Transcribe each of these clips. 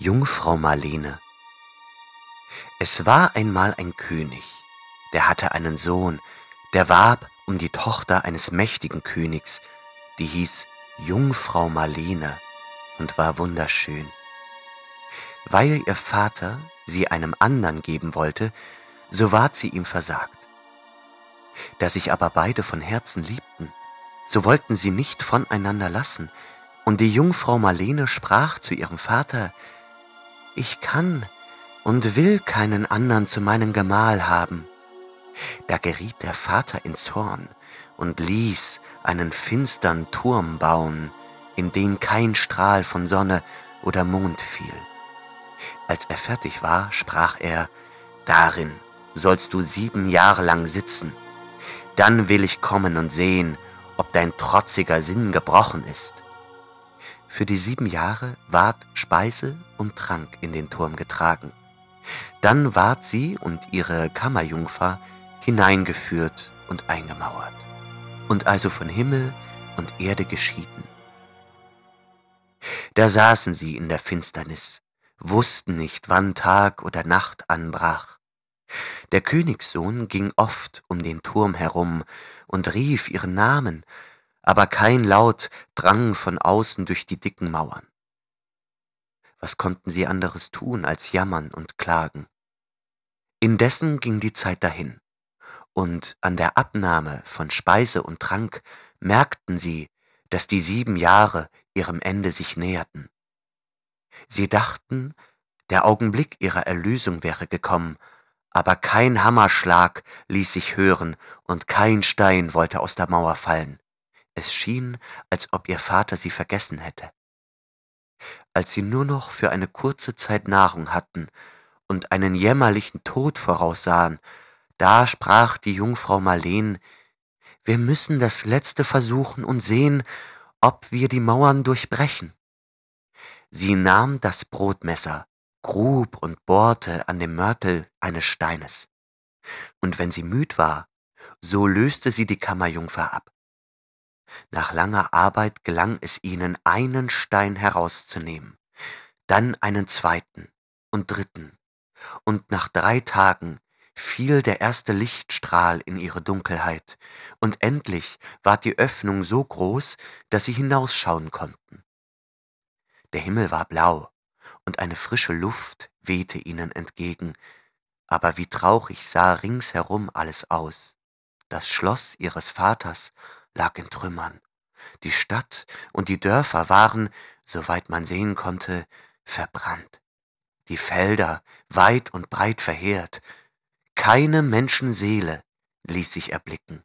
Jungfrau Marlene. Es war einmal ein König, der hatte einen Sohn, der warb um die Tochter eines mächtigen Königs, die hieß Jungfrau Marlene und war wunderschön. Weil ihr Vater sie einem anderen geben wollte, so ward sie ihm versagt. Da sich aber beide von Herzen liebten, so wollten sie nicht voneinander lassen, und die Jungfrau Marlene sprach zu ihrem Vater, ich kann und will keinen anderen zu meinem Gemahl haben. Da geriet der Vater in Zorn und ließ einen finstern Turm bauen, in den kein Strahl von Sonne oder Mond fiel. Als er fertig war, sprach er, Darin sollst du sieben Jahre lang sitzen. Dann will ich kommen und sehen, ob dein trotziger Sinn gebrochen ist. Für die sieben Jahre ward Speise und Trank in den Turm getragen. Dann ward sie und ihre Kammerjungfer hineingeführt und eingemauert, und also von Himmel und Erde geschieden. Da saßen sie in der Finsternis, wussten nicht, wann Tag oder Nacht anbrach. Der Königssohn ging oft um den Turm herum und rief ihren Namen, aber kein Laut drang von außen durch die dicken Mauern. Was konnten sie anderes tun als jammern und klagen? Indessen ging die Zeit dahin, und an der Abnahme von Speise und Trank merkten sie, dass die sieben Jahre ihrem Ende sich näherten. Sie dachten, der Augenblick ihrer Erlösung wäre gekommen, aber kein Hammerschlag ließ sich hören und kein Stein wollte aus der Mauer fallen. Es schien, als ob ihr Vater sie vergessen hätte. Als sie nur noch für eine kurze Zeit Nahrung hatten und einen jämmerlichen Tod voraussahen, da sprach die Jungfrau Marleen, wir müssen das Letzte versuchen und sehen, ob wir die Mauern durchbrechen. Sie nahm das Brotmesser, grub und bohrte an dem Mörtel eines Steines. Und wenn sie müd war, so löste sie die Kammerjungfer ab. Nach langer Arbeit gelang es ihnen, einen Stein herauszunehmen, dann einen zweiten und dritten, und nach drei Tagen fiel der erste Lichtstrahl in ihre Dunkelheit, und endlich ward die Öffnung so groß, dass sie hinausschauen konnten. Der Himmel war blau, und eine frische Luft wehte ihnen entgegen, aber wie traurig sah ringsherum alles aus. Das Schloss ihres Vaters lag in Trümmern. Die Stadt und die Dörfer waren, soweit man sehen konnte, verbrannt. Die Felder weit und breit verheert. Keine Menschenseele ließ sich erblicken.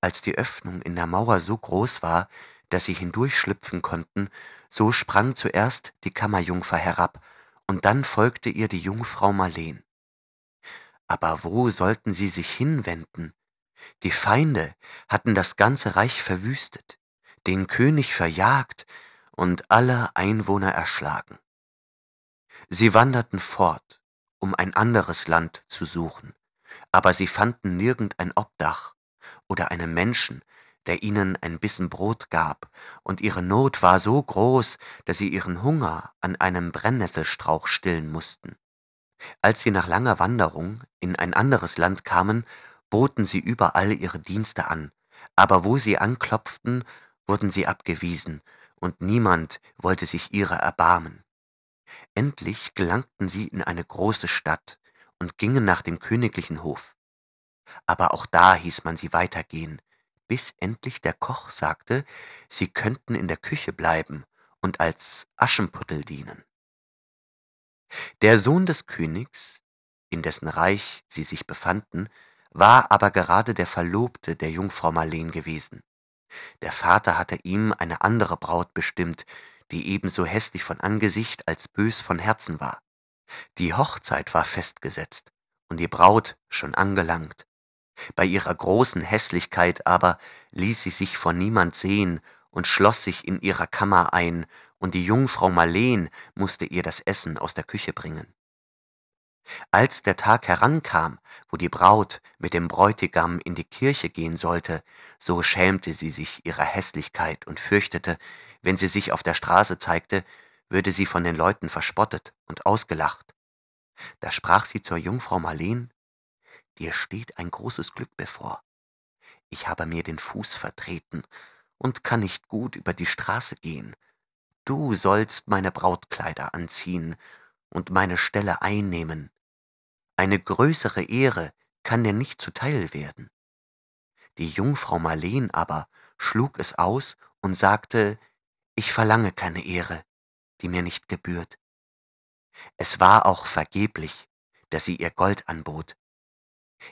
Als die Öffnung in der Mauer so groß war, dass sie hindurchschlüpfen konnten, so sprang zuerst die Kammerjungfer herab, und dann folgte ihr die Jungfrau Marleen. Aber wo sollten sie sich hinwenden? Die Feinde hatten das ganze Reich verwüstet, den König verjagt und alle Einwohner erschlagen. Sie wanderten fort, um ein anderes Land zu suchen, aber sie fanden nirgend ein Obdach oder einen Menschen, der ihnen ein Bissen Brot gab, und ihre Not war so groß, dass sie ihren Hunger an einem Brennnesselstrauch stillen mussten. Als sie nach langer Wanderung in ein anderes Land kamen, boten sie überall ihre Dienste an, aber wo sie anklopften, wurden sie abgewiesen, und niemand wollte sich ihrer erbarmen. Endlich gelangten sie in eine große Stadt und gingen nach dem königlichen Hof. Aber auch da hieß man sie weitergehen, bis endlich der Koch sagte, sie könnten in der Küche bleiben und als Aschenputtel dienen. Der Sohn des Königs, in dessen Reich sie sich befanden, war aber gerade der Verlobte der Jungfrau Marleen gewesen. Der Vater hatte ihm eine andere Braut bestimmt, die ebenso hässlich von Angesicht als bös von Herzen war. Die Hochzeit war festgesetzt und die Braut schon angelangt. Bei ihrer großen Hässlichkeit aber ließ sie sich von niemand sehen und schloss sich in ihrer Kammer ein, und die Jungfrau Marleen musste ihr das Essen aus der Küche bringen. Als der Tag herankam, wo die Braut mit dem Bräutigam in die Kirche gehen sollte, so schämte sie sich ihrer Hässlichkeit und fürchtete, wenn sie sich auf der Straße zeigte, würde sie von den Leuten verspottet und ausgelacht. Da sprach sie zur Jungfrau Marleen, Dir steht ein großes Glück bevor. Ich habe mir den Fuß vertreten und kann nicht gut über die Straße gehen. Du sollst meine Brautkleider anziehen und meine Stelle einnehmen eine größere Ehre kann dir nicht zuteil werden. Die Jungfrau Marleen aber schlug es aus und sagte, ich verlange keine Ehre, die mir nicht gebührt. Es war auch vergeblich, dass sie ihr Gold anbot.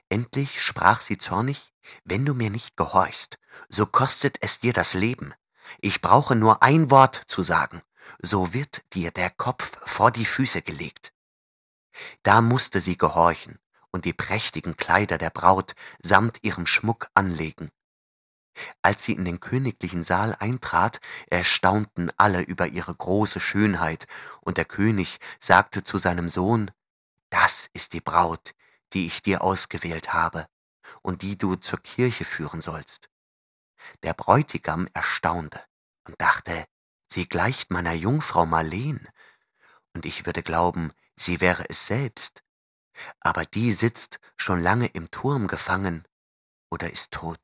Endlich sprach sie zornig, wenn du mir nicht gehorchst, so kostet es dir das Leben. Ich brauche nur ein Wort zu sagen, so wird dir der Kopf vor die Füße gelegt. Da musste sie gehorchen und die prächtigen Kleider der Braut samt ihrem Schmuck anlegen. Als sie in den königlichen Saal eintrat, erstaunten alle über ihre große Schönheit, und der König sagte zu seinem Sohn, Das ist die Braut, die ich dir ausgewählt habe und die du zur Kirche führen sollst. Der Bräutigam erstaunte und dachte, sie gleicht meiner Jungfrau Marleen, und ich würde glauben, sie wäre es selbst, aber die sitzt schon lange im Turm gefangen oder ist tot.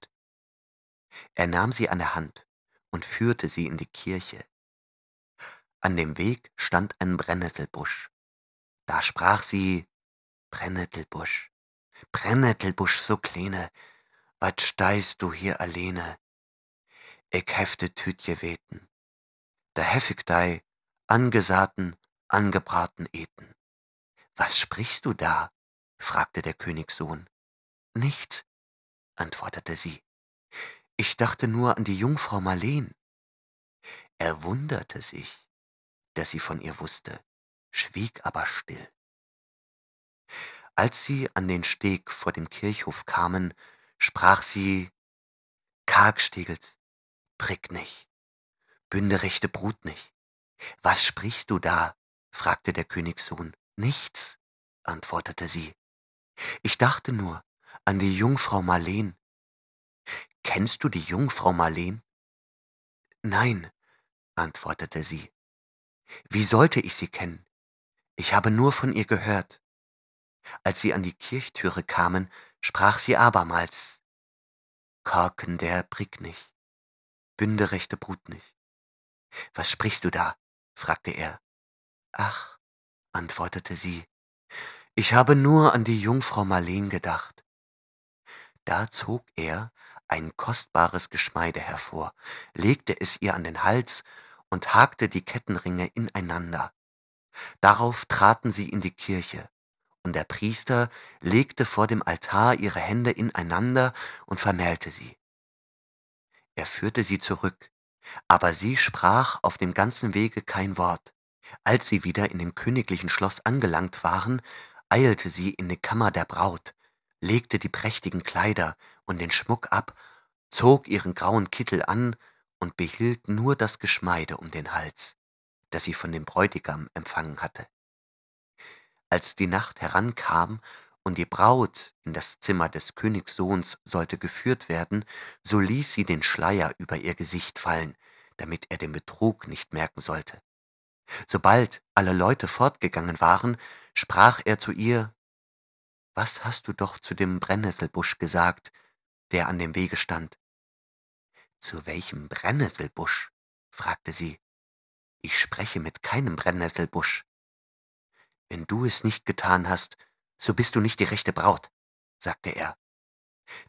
Er nahm sie an der Hand und führte sie in die Kirche. An dem Weg stand ein Brennnesselbusch. Da sprach sie, Brennnesselbusch, Brennnesselbusch, so kleine, wat steist du hier alleine? Ich hefte Tütje weten, da heffig dei, angesaten, angebraten eten. Was sprichst du da? fragte der Königssohn. Nichts, antwortete sie. Ich dachte nur an die Jungfrau Marleen. Er wunderte sich, dass sie von ihr wusste, schwieg aber still. Als sie an den Steg vor dem Kirchhof kamen, sprach sie Kargstegels, prick nicht, bünderechte Brut nicht. Was sprichst du da? fragte der Königssohn. Nichts, antwortete sie. Ich dachte nur an die Jungfrau Marleen. Kennst du die Jungfrau Marleen? Nein, antwortete sie. Wie sollte ich sie kennen? Ich habe nur von ihr gehört. Als sie an die Kirchtüre kamen, sprach sie abermals. Korken der Brick nicht, Bünderechte Brut nicht. Was sprichst du da? fragte er. Ach, antwortete sie, ich habe nur an die Jungfrau Marleen gedacht. Da zog er ein kostbares Geschmeide hervor, legte es ihr an den Hals und hakte die Kettenringe ineinander. Darauf traten sie in die Kirche, und der Priester legte vor dem Altar ihre Hände ineinander und vermählte sie. Er führte sie zurück, aber sie sprach auf dem ganzen Wege kein Wort. Als sie wieder in dem königlichen Schloss angelangt waren, eilte sie in die Kammer der Braut, legte die prächtigen Kleider und den Schmuck ab, zog ihren grauen Kittel an und behielt nur das Geschmeide um den Hals, das sie von dem Bräutigam empfangen hatte. Als die Nacht herankam und die Braut in das Zimmer des Königssohns sollte geführt werden, so ließ sie den Schleier über ihr Gesicht fallen, damit er den Betrug nicht merken sollte. Sobald alle Leute fortgegangen waren, sprach er zu ihr, Was hast du doch zu dem Brennnesselbusch gesagt, der an dem Wege stand? Zu welchem Brennnesselbusch? fragte sie. Ich spreche mit keinem Brennnesselbusch. Wenn du es nicht getan hast, so bist du nicht die rechte Braut, sagte er.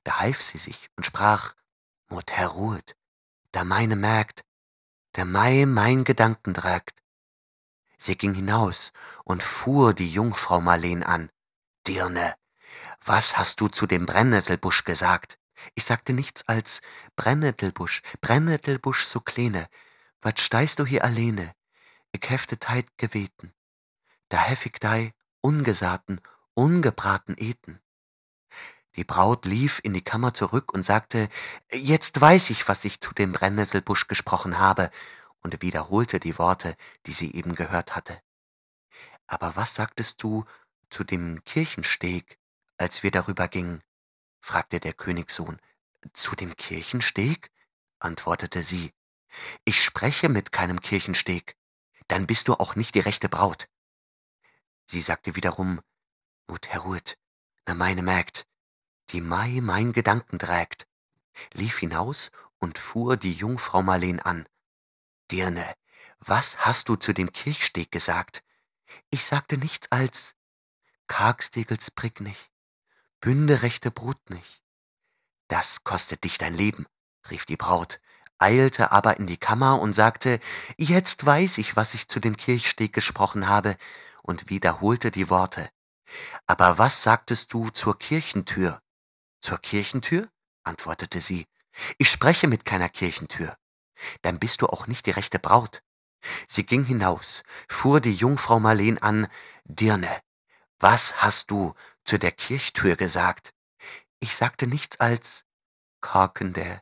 Da half sie sich und sprach, Mutter Herr ruhet, da meine merkt, der Mai mein Gedanken tragt, Sie ging hinaus und fuhr die Jungfrau Marleen an. Dirne, was hast du zu dem Brennnesselbusch gesagt? Ich sagte nichts als Brennnesselbusch, Brennnesselbusch so kleine. Wat steist du hier alleine? Ich hefte teit geweten. Da heffig dei ungesaten, ungebraten eten. Die Braut lief in die Kammer zurück und sagte, jetzt weiß ich, was ich zu dem Brennnesselbusch gesprochen habe, und wiederholte die Worte, die sie eben gehört hatte. Aber was sagtest du zu dem Kirchensteg, als wir darüber gingen? fragte der Königssohn. Zu dem Kirchensteg? antwortete sie. Ich spreche mit keinem Kirchensteg. Dann bist du auch nicht die rechte Braut. Sie sagte wiederum, Mut Herruet, na meine Mägd, die Mai mein Gedanken trägt, lief hinaus und fuhr die Jungfrau Marleen an. Dirne, was hast du zu dem Kirchsteg gesagt? Ich sagte nichts als Kargstegels nicht, Bünderechte brut nicht. Das kostet dich dein Leben, rief die Braut, eilte aber in die Kammer und sagte, jetzt weiß ich, was ich zu dem Kirchsteg gesprochen habe, und wiederholte die Worte. Aber was sagtest du zur Kirchentür? Zur Kirchentür? antwortete sie. Ich spreche mit keiner Kirchentür dann bist du auch nicht die rechte Braut. Sie ging hinaus, fuhr die Jungfrau Marleen an, Dirne, was hast du zu der Kirchtür gesagt? Ich sagte nichts als Karkende,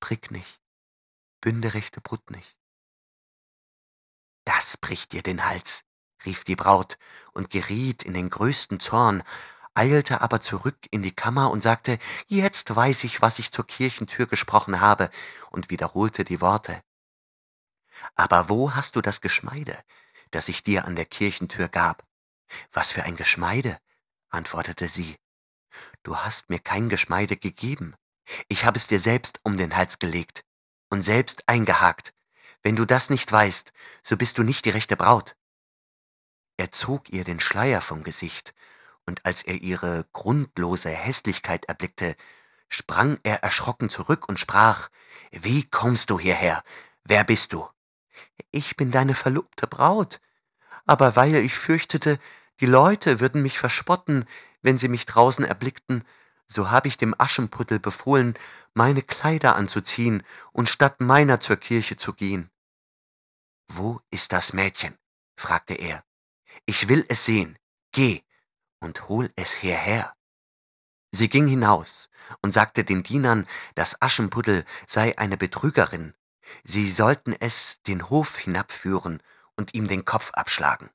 Pricknich, Bünderechte Brutnich. Das bricht dir den Hals, rief die Braut und geriet in den größten Zorn, eilte aber zurück in die Kammer und sagte, jetzt weiß ich, was ich zur Kirchentür gesprochen habe, und wiederholte die Worte. Aber wo hast du das Geschmeide, das ich dir an der Kirchentür gab? Was für ein Geschmeide? antwortete sie. Du hast mir kein Geschmeide gegeben. Ich habe es dir selbst um den Hals gelegt und selbst eingehakt. Wenn du das nicht weißt, so bist du nicht die rechte Braut. Er zog ihr den Schleier vom Gesicht und als er ihre grundlose Hässlichkeit erblickte, sprang er erschrocken zurück und sprach Wie kommst du hierher? Wer bist du? Ich bin deine verlobte Braut. Aber weil ich fürchtete, die Leute würden mich verspotten, wenn sie mich draußen erblickten, so habe ich dem Aschenputtel befohlen, meine Kleider anzuziehen und statt meiner zur Kirche zu gehen. Wo ist das Mädchen? fragte er. Ich will es sehen. Geh und hol es hierher. Sie ging hinaus und sagte den Dienern, das Aschenputtel sei eine Betrügerin, sie sollten es den Hof hinabführen und ihm den Kopf abschlagen.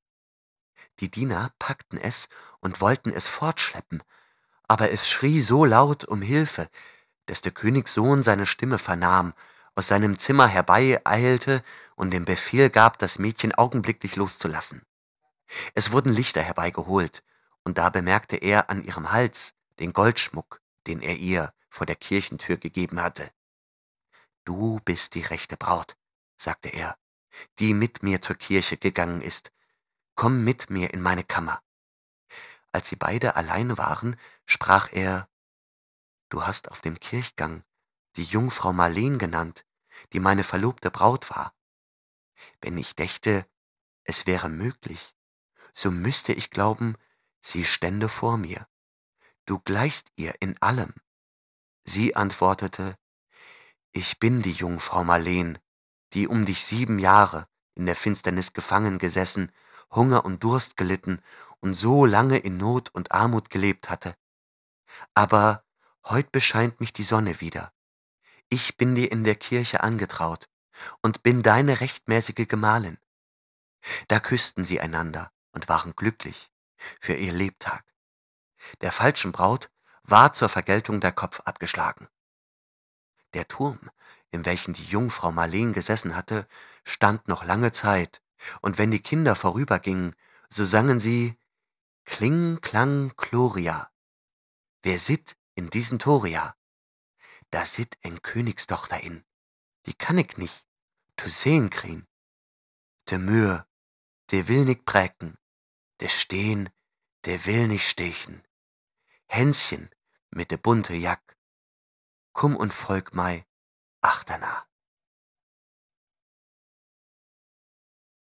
Die Diener packten es und wollten es fortschleppen, aber es schrie so laut um Hilfe, dass der Königssohn seine Stimme vernahm, aus seinem Zimmer herbeieilte und den Befehl gab, das Mädchen augenblicklich loszulassen. Es wurden Lichter herbeigeholt und da bemerkte er an ihrem Hals den Goldschmuck, den er ihr vor der Kirchentür gegeben hatte. Du bist die rechte Braut, sagte er, die mit mir zur Kirche gegangen ist. Komm mit mir in meine Kammer. Als sie beide allein waren, sprach er Du hast auf dem Kirchgang die Jungfrau Marleen genannt, die meine verlobte Braut war. Wenn ich dächte, es wäre möglich, so müsste ich glauben, sie stände vor mir. Du gleichst ihr in allem. Sie antwortete, ich bin die Jungfrau Marleen, die um dich sieben Jahre in der Finsternis gefangen gesessen, Hunger und Durst gelitten und so lange in Not und Armut gelebt hatte. Aber heut bescheint mich die Sonne wieder. Ich bin dir in der Kirche angetraut und bin deine rechtmäßige Gemahlin. Da küssten sie einander und waren glücklich für ihr Lebtag. Der falschen Braut war zur Vergeltung der Kopf abgeschlagen. Der Turm, in welchen die Jungfrau Marleen gesessen hatte, stand noch lange Zeit, und wenn die Kinder vorübergingen, so sangen sie Kling, Klang, Gloria. Wer sitt in diesen Toria? Da sitt ein Königstochter in. Die kann ich nicht, zu sehen kriegen. De Mühe, de will nicht prägen der stehen, der will nicht stechen. Hänschen mit der bunte Jack, komm und folg mei ach danach.